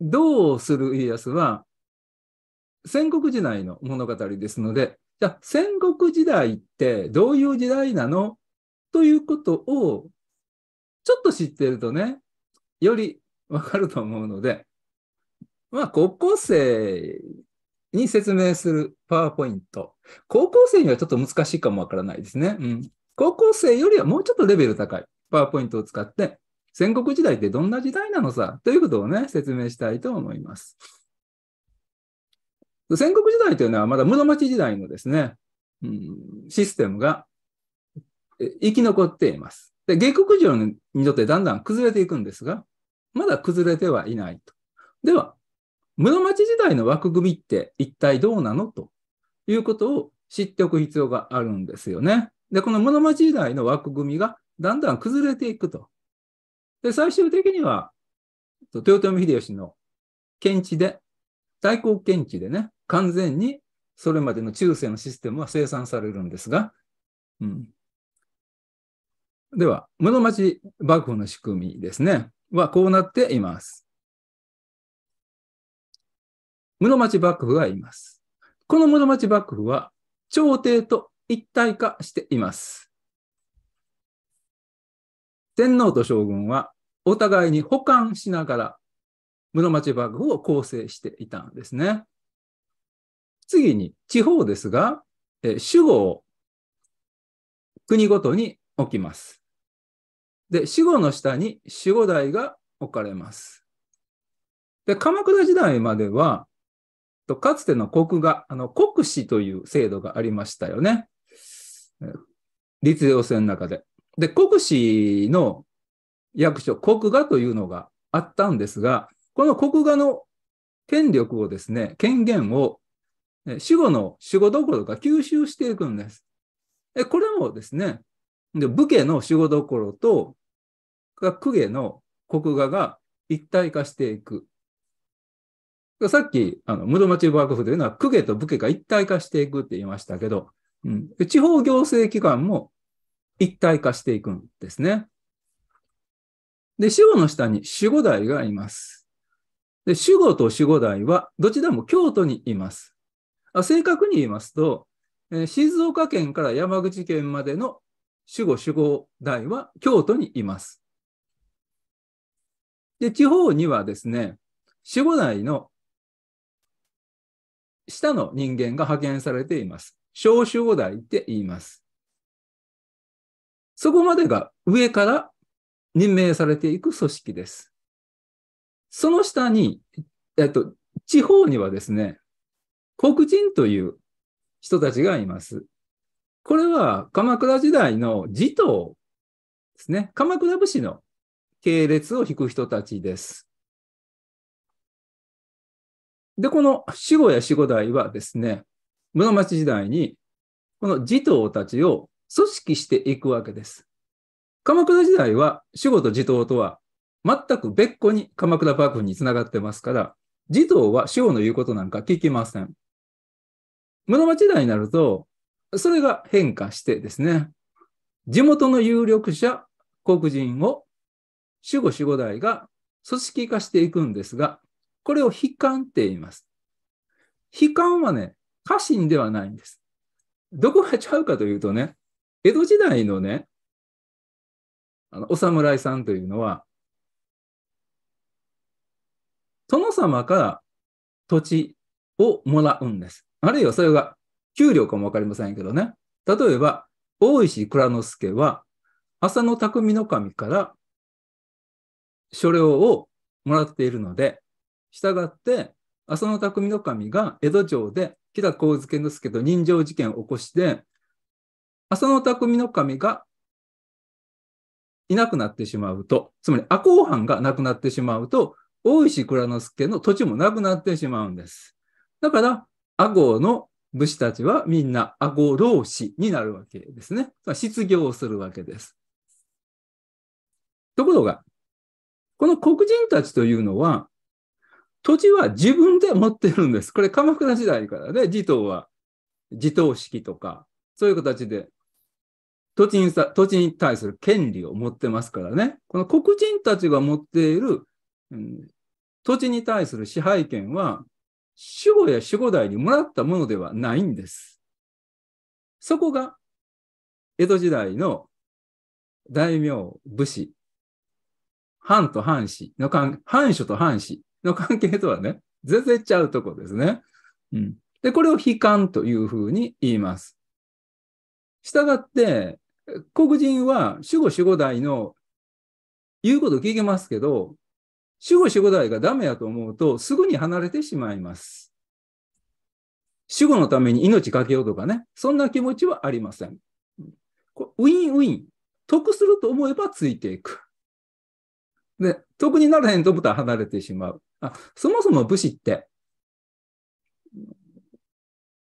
どうする家康は、戦国時代の物語ですので、じゃあ戦国時代ってどういう時代なのということをちょっと知ってるとね、よりわかると思うので、まあ高校生に説明するパワーポイント。高校生にはちょっと難しいかもわからないですね。うん。高校生よりはもうちょっとレベル高いパワーポイントを使って戦国時代ってどんな時代なのさということをね、説明したいと思います。戦国時代というのはまだ室町時代のですね、うん、システムが生き残っています。で、下克上にとってだんだん崩れていくんですが、まだ崩れてはいないと。では、室町時代の枠組みって一体どうなのということを知っておく必要があるんですよね。で、この室町時代の枠組みがだんだん崩れていくとで、最終的には、豊臣秀吉の検知で、大公検知でね、完全にそれまでの中世のシステムは生産されるんですが、うん、では、室町幕府の仕組みですね、はこうなっています。室町幕府がいます。この室町幕府は朝廷と一体化しています。天皇と将軍はお互いに補完しながら室町幕府を構成していたんですね。次に地方ですが、え主語を国ごとに置きます。で、死後の下に守護台が置かれます。で、鎌倉時代までは、とかつての国が、あの、国士という制度がありましたよね。律令制の中で。で、国史の役所、国画というのがあったんですが、この国画の権力をですね、権限を死後の守護どころか吸収していくんです。えこれもですね、で武家の守護どころと公家の国画が一体化していく。さっき、あの室町幕府というのは、公家と武家が一体化していくって言いましたけど、うん、地方行政機関も一体化していくんですね。で、死後の下に守護代がいます。で、守護と守護代はどちらも京都にいます。あ正確に言いますと、えー、静岡県から山口県までの守護守護代は京都にいます。で、地方にはですね、守護代の下の人間が派遣されています。小守護代って言います。そこまでが上から任命されていく組織です。その下に、えっと、地方にはですね、黒人という人たちがいます。これは鎌倉時代の持統ですね。鎌倉武士の系列を引く人たちです。で、この死後や死後代はですね、室町時代にこの持統たちを組織していくわけです。鎌倉時代は守護と地頭とは全く別個に鎌倉幕府につながってますから、地頭は守護の言うことなんか聞きません。室町時代になると、それが変化してですね、地元の有力者、黒人を守護守護代が組織化していくんですが、これを悲観って言います。悲観はね、家臣ではないんです。どこがちゃうかというとね、江戸時代のね、あのお侍さんというのは、殿様から土地をもらうんです。あるいはそれが給料かもわかりませんけどね。例えば、大石蔵之介は、浅野匠の神から所領をもらっているので、従って、浅野匠の神が江戸城で北光介之助と人情事件を起こして、浅野匠の神がいなくなってしまうと、つまり赤穂藩がなくなってしまうと、大石蔵之介の土地もなくなってしまうんです。だから、阿公の武士たちはみんな阿公老士になるわけですね。失業するわけです。ところが、この黒人たちというのは、土地は自分で持ってるんです。これ鎌倉時代からね、児童は児童式とか、そういう形で土地にさ土地に対する権利を持ってますからね、この黒人たちが持っている、うん、土地に対する支配権は、守護や守護代にもらったものではないんです。そこが、江戸時代の大名、武士、藩と藩士の関、藩主と藩士の関係とはね、全然ちゃうとこですね。うん。で、これを悲観というふうに言います。したがって、黒人は守護守護代の言うこと聞きますけど、守護守護代がダメやと思うと、すぐに離れてしまいます。守護のために命かけようとかね、そんな気持ちはありません。ウィンウィン。得すると思えばついていく。で、得にならへんと思ったら離れてしまう。あ、そもそも武士って、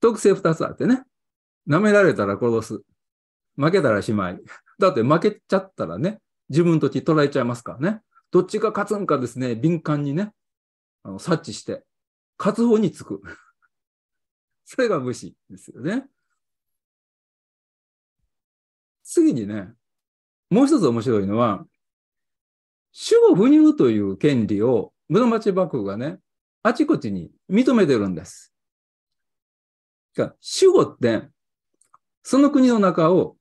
特性二つあってね。舐められたら殺す。負けたらしまい。だって負けちゃったらね、自分とち捉えちゃいますからね。どっちが勝つんかですね、敏感にね、あの察知して、勝つ方につく。それが武士ですよね。次にね、もう一つ面白いのは、守護不入という権利を室町幕府がね、あちこちに認めてるんです。守護って、その国の中を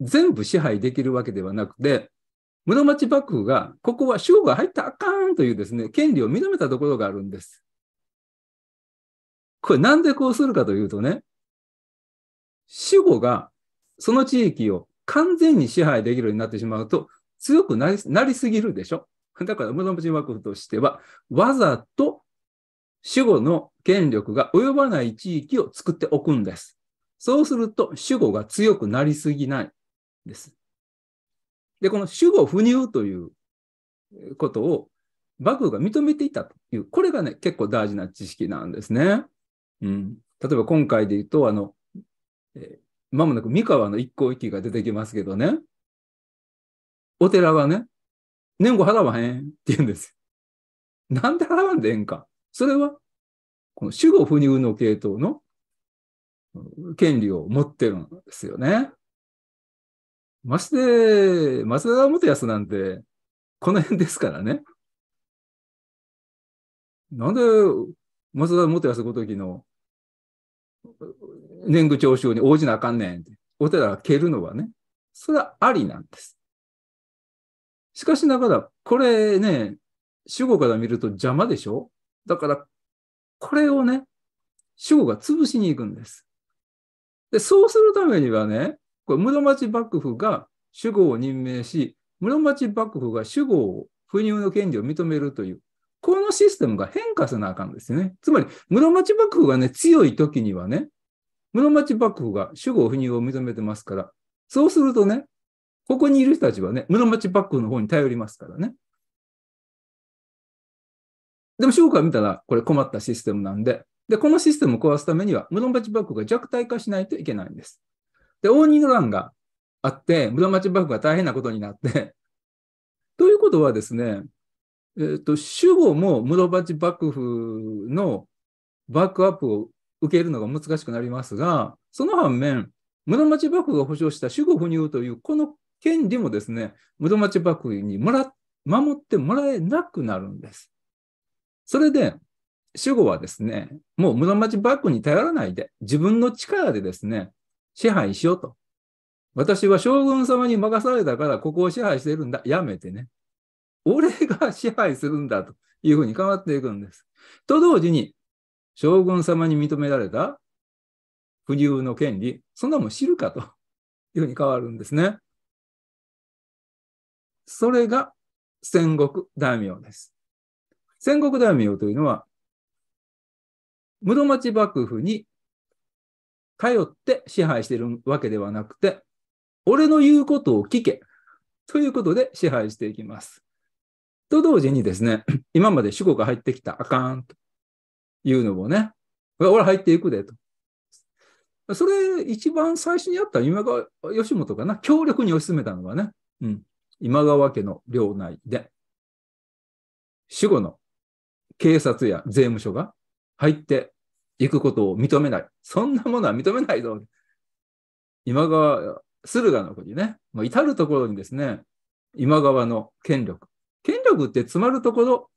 全部支配できるわけではなくて、室町幕府が、ここは州が入ったあかんというですね、権利を認めたところがあるんです。これなんでこうするかというとね、主語がその地域を完全に支配できるようになってしまうと強くなりなりすぎるでしょ。だから室町幕府としてはわざと守護の権力が及ばない地域を作っておくんです。そうすると主語が強くなりすぎない。です。で、この主語不入ということを幕府が認めていたという、これがね、結構大事な知識なんですね。うん、例えば今回で言うと、あの、えー、まもなく三河の一向一揆が出てきますけどね、お寺がね、年後払わへんって言うんです。なんで払わんでええんか。それは、この主語不入の系統の権利を持ってるんですよね。まして、松田元康なんて、この辺ですからね。なんで、松田元康ごときの年貢徴収に応じなあかんねんって、お寺が蹴るのはね、それはありなんです。しかしながら、これね、主語から見ると邪魔でしょだから、これをね、主語が潰しに行くんです。で、そうするためにはね、これ室町幕府が主語を任命し、室町幕府が主語を不入の権利を認めるという、このシステムが変化せなあかんですね。つまり、室町幕府がね、強い時にはね、室町幕府が主語不入を認めてますから、そうするとね、ここにいる人たちはね、室町幕府の方に頼りますからね。でも、主語から見たら、これ困ったシステムなんで、で、このシステムを壊すためには、室町幕府が弱体化しないといけないんです。で、応仁の乱があって、室町幕府が大変なことになって ということはですね、えっ、ー、と、主語も室町幕府のバックアップを受けるのが難しくなりますが、その反面、室町幕府が保障した主語不入というこの権利もですね、室町幕府にもら守ってもらえなくなるんです。それで、主語はですね、もう室町幕府に頼らないで、自分の力でですね、支配しようと。私は将軍様に任されたからここを支配してるんだ。やめてね。俺が支配するんだというふうに変わっていくんです。と同時に、将軍様に認められた不流の権利、そんなもん知るかというふうに変わるんですね。それが戦国大名です。戦国大名というのは、室町幕府に頼って支配してるわけではなくて、俺の言うことを聞け。ということで支配していきます。と同時にですね、今まで主語が入ってきたあかんというのもね、俺入っていくでと。それ一番最初にあった今川義元かな、強力に推し進めたのがね、うん、今川家の領内で、主語の警察や税務署が入って行くことを認めない。そんなものは認めないぞ。今川、駿河の国ね、もう至るところにですね、今川の権力。権力って詰まるところ、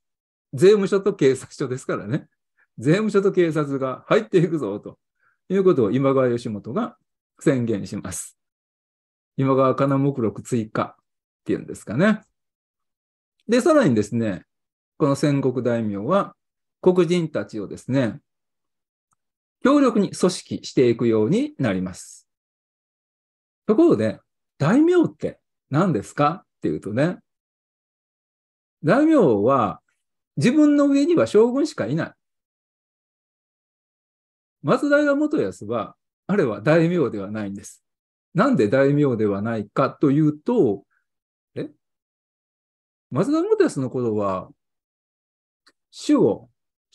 税務署と警察署ですからね。税務署と警察が入っていくぞということを今川義元が宣言します。今川金目録追加っていうんですかね。で、さらにですね、この戦国大名は黒人たちをですね、強力に組織していくようになります。ところで、大名って何ですかっていうとね、大名は自分の上には将軍しかいない。松平元康は、あれは大名ではないんです。なんで大名ではないかというと、え松田元康の頃は、守護、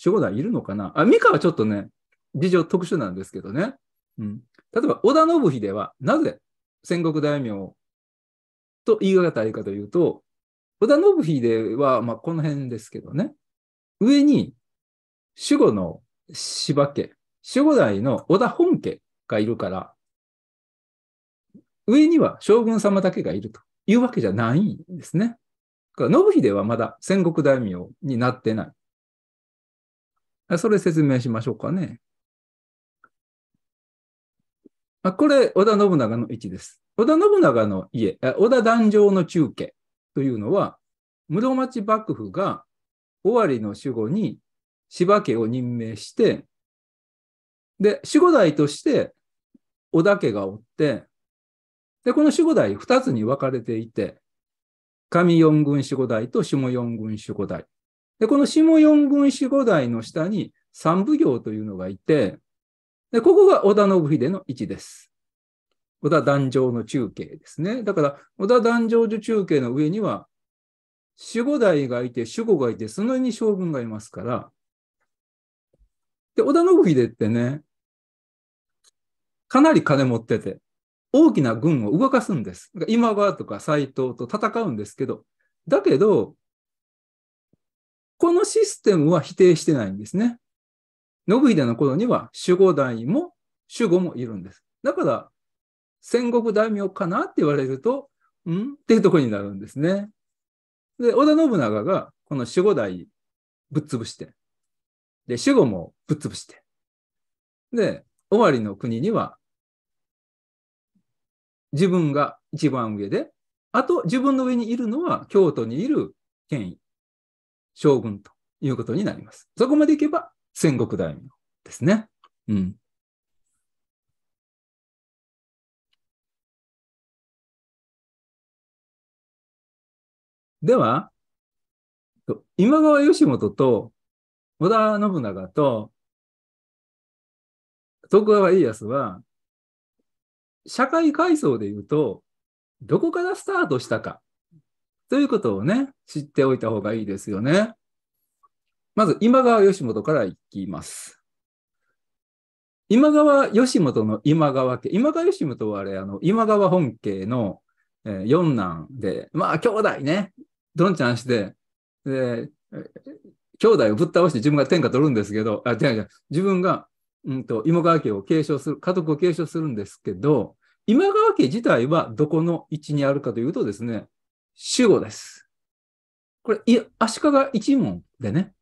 守護団いるのかなあ、三河はちょっとね、事情特殊なんですけどね。うん、例えば、織田信秀はなぜ戦国大名と言い難いかというと、織田信秀は、まあ、この辺ですけどね、上に守護の柴家、守護代の織田本家がいるから、上には将軍様だけがいるというわけじゃないんですね。だから信秀はまだ戦国大名になってない。それ説明しましょうかね。あ、これ、織田信長の位置です。織田信長の家、織田壇上の中家というのは、室町幕府が尾張の守護に柴家を任命して、で、守護代として織田家がおって、で、この守護代2つに分かれていて、上四軍守護代と下四軍守護代。で、この下四軍守護代の下に三奉行というのがいて、で、ここが織田信秀の位置です。織田壇上の中継ですね。だから、織田壇上女中継の上には、守護代がいて、守護がいて、その上に将軍がいますから。で、織田信秀ってね、かなり金持ってて、大きな軍を動かすんです。今川とか斎藤と戦うんですけど、だけど、このシステムは否定してないんですね。信秀の頃には守護代も守護もいるんです。だから、戦国大名かなって言われると、んっていうところになるんですね。で、織田信長がこの守護代ぶっ潰して、で、守護もぶっ潰して、で、終わりの国には、自分が一番上で、あと自分の上にいるのは京都にいる権威、将軍ということになります。そこまでいけば戦国大名ですね。うん。では、今川義元と織田信長と徳川家康は、社会階層で言うと、どこからスタートしたかということをね、知っておいた方がいいですよね。まず今川義元からいきます。今川義元の今川家、今川義元はあれ、あの今川本家の、えー、四男で、まあ兄弟ね、どんちゃんして、で、兄弟をぶっ倒して自分が天下取るんですけど、あ、違う違う、自分が、うんと、今川家を継承する、家族を継承するんですけど、今川家自体はどこの位置にあるかというとですね、守護です。これ、足利一門でね、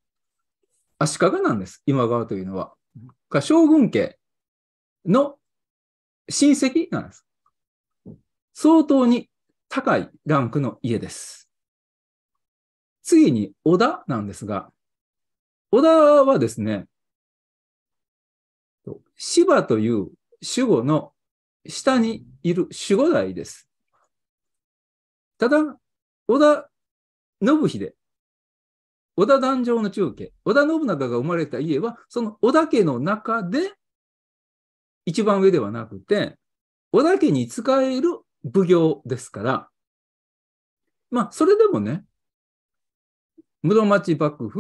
足利なんです、今川というのは。将軍家の親戚なんです。相当に高いランクの家です。次に織田なんですが、織田はですね、芝という守護の下にいる守護代です。ただ、織田信秀織田壇上の中継、織田信長が生まれた家は、その織田家の中で、一番上ではなくて、織田家に仕える奉行ですから、まあ、それでもね、室町幕府、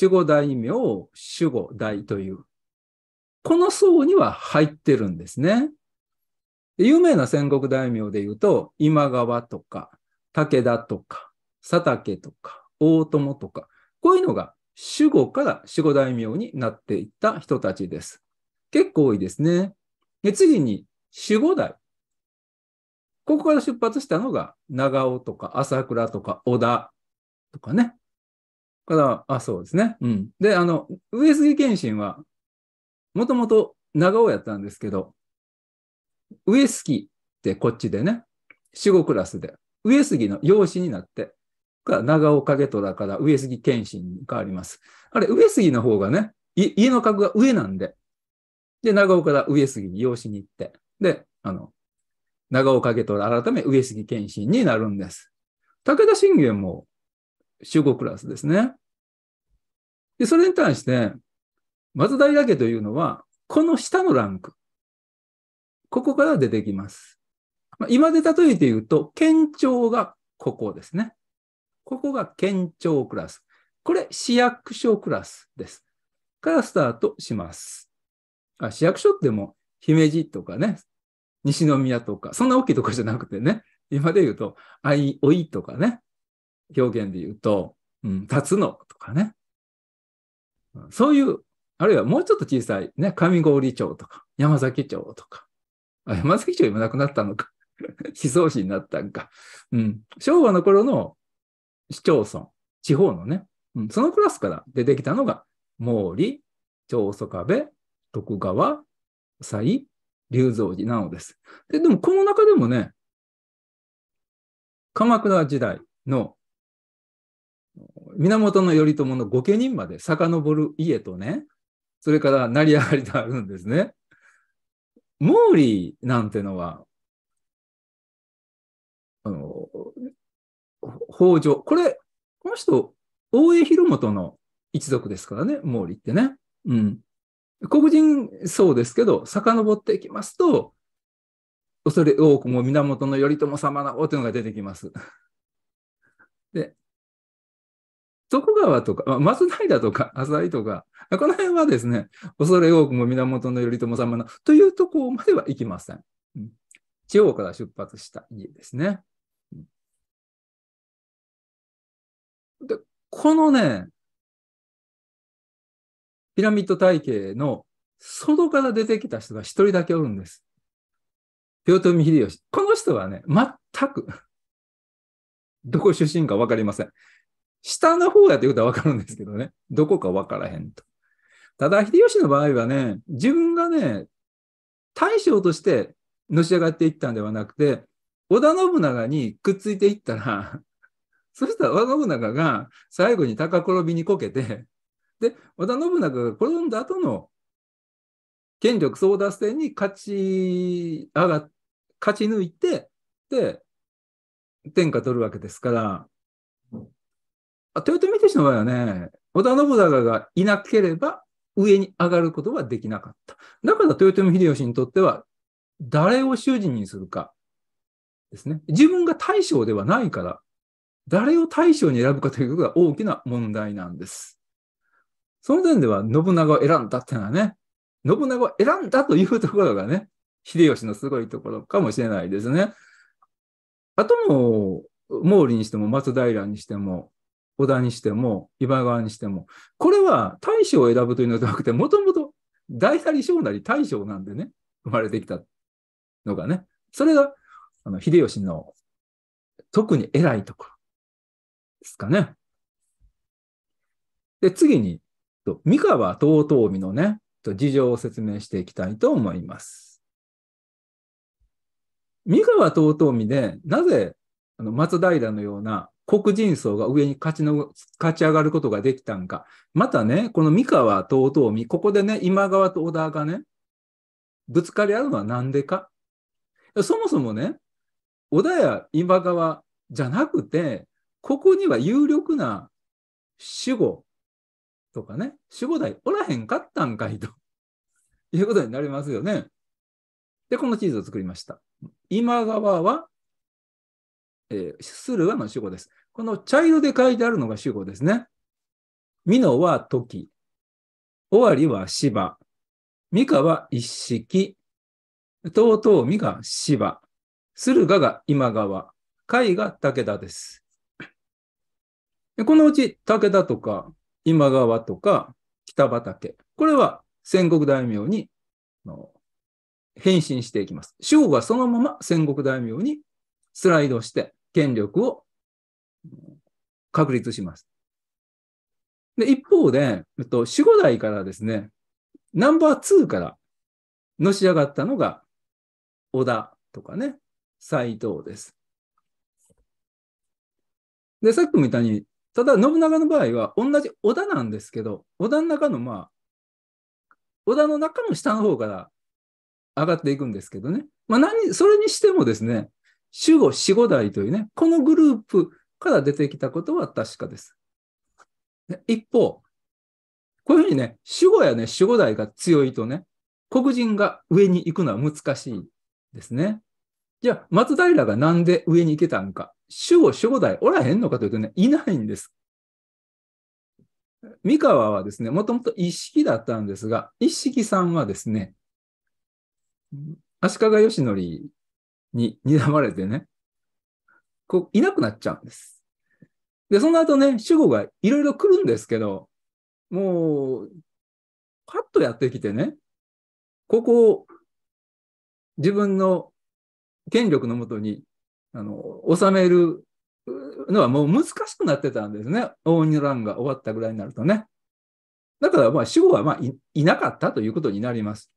守護大名、守護大という、この層には入ってるんですね。有名な戦国大名で言うと、今川とか、武田とか、佐竹とか、大友とか、こういうのが主語から守護大名になっていった人たちです。結構多いですね。で次に守護代。ここから出発したのが長尾とか朝倉とか織田とかね。から、あ、そうですね。うん。で、あの、上杉謙信は、もともと長尾やったんですけど、上杉ってこっちでね、守護クラスで、上杉の養子になって、が長尾景虎から上杉謙信に変わります。あれ、上杉の方がね、家の格が上なんで。で、長尾から上杉に養子に行って。で、あの、長尾景虎改め上杉謙信になるんです。武田信玄も守護クラスですね。で、それに対して、松平家というのは、この下のランク。ここから出てきます。まあ、今で例えて言うと、県庁がここですね。ここが県庁クラス。これ、市役所クラスです。からスタートします。あ市役所っても、姫路とかね、西宮とか、そんな大きいとこじゃなくてね、今で言うと、あいおいとかね、表現で言うと、うん、立つのとかね。そういう、あるいはもうちょっと小さい、ね、上郡町とか、山崎町とか。あ山崎町今なくなったのか。思想市になったんか。うん。昭和の頃の市町村、地方のね、うん、そのクラスから出てきたのが、毛利、長宗我部、徳川、斎、龍造寺なのです。で、でもこの中でもね、鎌倉時代の源頼朝の御家人まで遡る家とね、それから成り上がりとあるんですね。毛利なんてのは、あの、北条。これ、この人、大江広元の一族ですからね、毛利ってね。うん。黒人そうですけど、遡っていきますと、恐れ多くも源頼朝様の王というのが出てきます。で、徳川とか、松平とか、浅井とか、この辺はですね、恐れ多くも源頼朝様のというところまでは行きません。地方から出発した家ですね。で、このね、ピラミッド体系の外から出てきた人が一人だけおるんです。豊臣秀吉。この人はね、全くどこ出身かわかりません。下の方やということはわかるんですけどね、どこかわからへんと。ただ、秀吉の場合はね、自分がね、大将としてのし上がっていったんではなくて、織田信長にくっついていったらそしたら、織田信長が最後に高転びにこけて、で、織田信長が転んだ後の権力争奪戦に勝ち上が、勝ち抜いて、で、天下取るわけですから、あ豊臣秀吉の場合はね、織田信長がいなければ上に上がることはできなかった。だから豊臣秀吉にとっては、誰を主人にするかですね。自分が大将ではないから誰を大将に選ぶかということが大きな問題なんです。その点では信長を選んだっていうのはね、信長を選んだというところがね、秀吉のすごいところかもしれないですね。あとも、毛利にしても松平にしても、織田にしても、今川にしても、これは大将を選ぶというのではなくて、もともと大なり小なり大将なんでね、生まれてきたのがね、それがあの秀吉の特に偉いところ。ですかね。で、次に、三河遠江のね、事情を説明していきたいと思います。三河遠江で、なぜあの松平のような黒人層が上に勝ちの勝ち上がることができたんか。またね、この三河遠江、ここでね、今川と織田がね、ぶつかり合うのは何でか。そもそもね、織田や今川じゃなくて、ここには有力な主語とかね、主語代おらへんかったんかいと いうことになりますよね。で、この地図を作りました。今川は、えー、駿河の主語です。この茶色で書いてあるのが主語ですね。美濃は時、尾張は芝、三河一式、遠江が芝、駿河が今川、甲斐が武田です。でこのうち武田とか今川とか北畠、これは戦国大名に変身していきます。主語がそのまま戦国大名にスライドして権力を確立します。で、一方で、えっと、守護代からですね、ナンバー2からのし上がったのが、織田とかね、斎藤です。で、さっきも言ったように、ただ、信長の場合は、同じ織田なんですけど、織田の中の、まあ、織田の中の下の方から上がっていくんですけどね。まあ何、それにしてもですね、守護守護代というね、このグループから出てきたことは確かです。一方、こういうふうにね、守護やね、守護代が強いとね、黒人が上に行くのは難しいですね。じゃあ、松平がなんで上に行けたんか。主を正代おらへんのかというとね、いないんです。三河はですね、もともと一式だったんですが、一式さんはですね、足利義則に睨まれてね、こういなくなっちゃうんです。で、その後ね、主語がいろいろ来るんですけど、もう、パッとやってきてね、ここを自分の権力のもとにあの収めるのはもう難しくなってたんですね。応仁の乱が終わったぐらいになるとね。だから、まあ、死後は、まあい、いなかったということになります。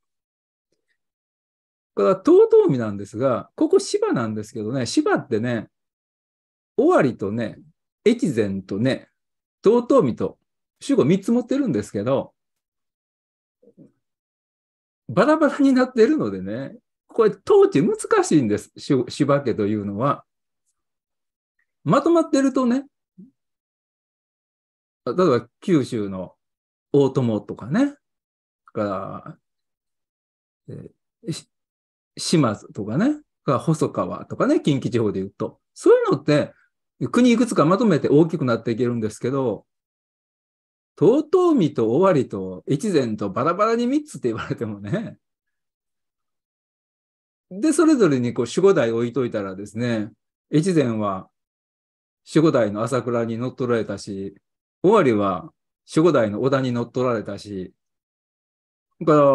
これは、遠江なんですが、ここ芝なんですけどね、芝ってね、尾張とね、越前とね、遠江と、主語3つ持ってるんですけど、バラバラになってるのでね、これ統治難しいんです、芝家というのは。まとまってるとね、例えば九州の大友とかね、から、えー、島津とかね、か細川とかね、近畿地方で言うと。そういうのって、国いくつかまとめて大きくなっていけるんですけど、遠江と尾張と越前とバラバラに3つって言われてもね、で、それぞれにこう守護代置いといたらですね、越前は守護代の朝倉に乗っ取られたし、尾張は守護代の織田に乗っ取られたし、だから、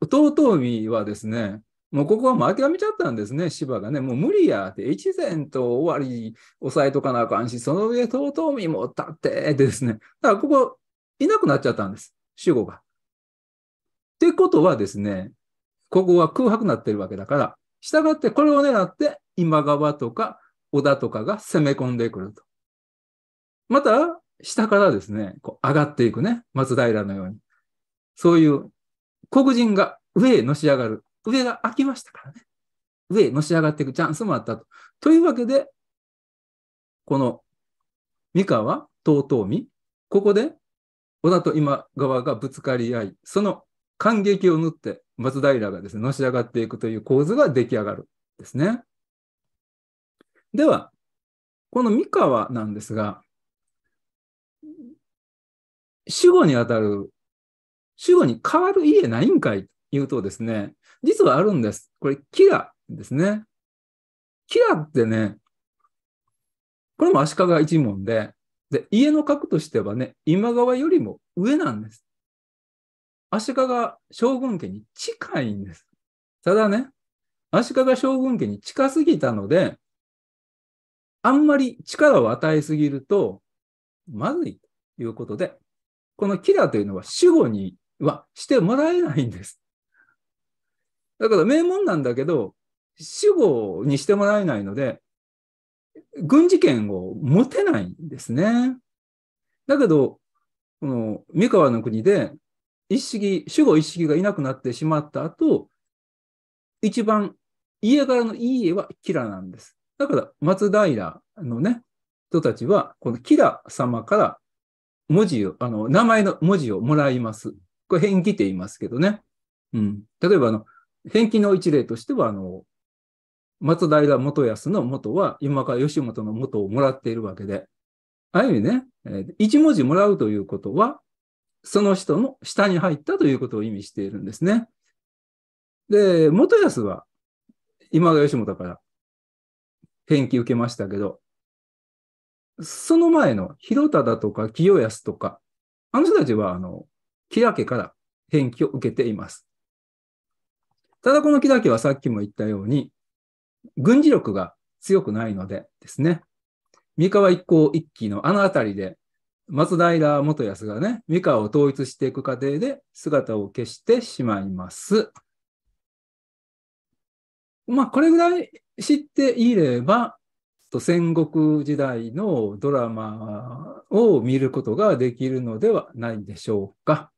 弟海はですね、もうここはもう諦めちゃったんですね、芝がね。もう無理やって、越前と尾張抑えとかなあかんし、その上、遠江も立ってってですね。だからここ、いなくなっちゃったんです、守護が。ってことはですね、ここは空白になってるわけだから、従ってこれを狙って今川とか織田とかが攻め込んでくると。また、下からですね、こう上がっていくね、松平のように。そういう黒人が上へのし上がる。上が空きましたからね。上へのし上がっていくチャンスもあったと。というわけで、この三河、遠江、ここで織田と今川がぶつかり合い、その感激を縫って松平がですね、のし上がっていくという構図が出来上がるんですね。では、この三河なんですが、死後にあたる、死後に変わる家ないんかいというとですね、実はあるんです。これ、キラですね。キラってね、これも足利一門で、で家の格としてはね、今川よりも上なんです。足利将軍家に近いんです。ただね、足利将軍家に近すぎたので、あんまり力を与えすぎると、まずいということで、このキラというのは守護にはしてもらえないんです。だから名門なんだけど、守護にしてもらえないので、軍事権を持てないんですね。だけど、この三河の国で一式、主語一式がいなくなってしまった後、一番家柄のいい家はキラなんです。だから、松平のね、人たちは、このキラ様から文字を、あの、名前の文字をもらいます。これ、返記って言いますけどね。うん。例えば、あの、返記の一例としては、あの、松平元康の元は、今川義元の元をもらっているわけで、ある意味ね、一文字もらうということは、その人の下に入ったということを意味しているんですね。で、元康は今川義元から返記受けましたけど、その前の広忠とか清康とか、あの人たちは、あの、木田家から返記を受けています。ただこの木田家はさっきも言ったように、軍事力が強くないのでですね、三河一向一揆のあの辺りで松平元康がね、三河を統一していく過程で姿を消してしまいます。まあ、これぐらい知っていれば、戦国時代のドラマを見ることができるのではないでしょうか。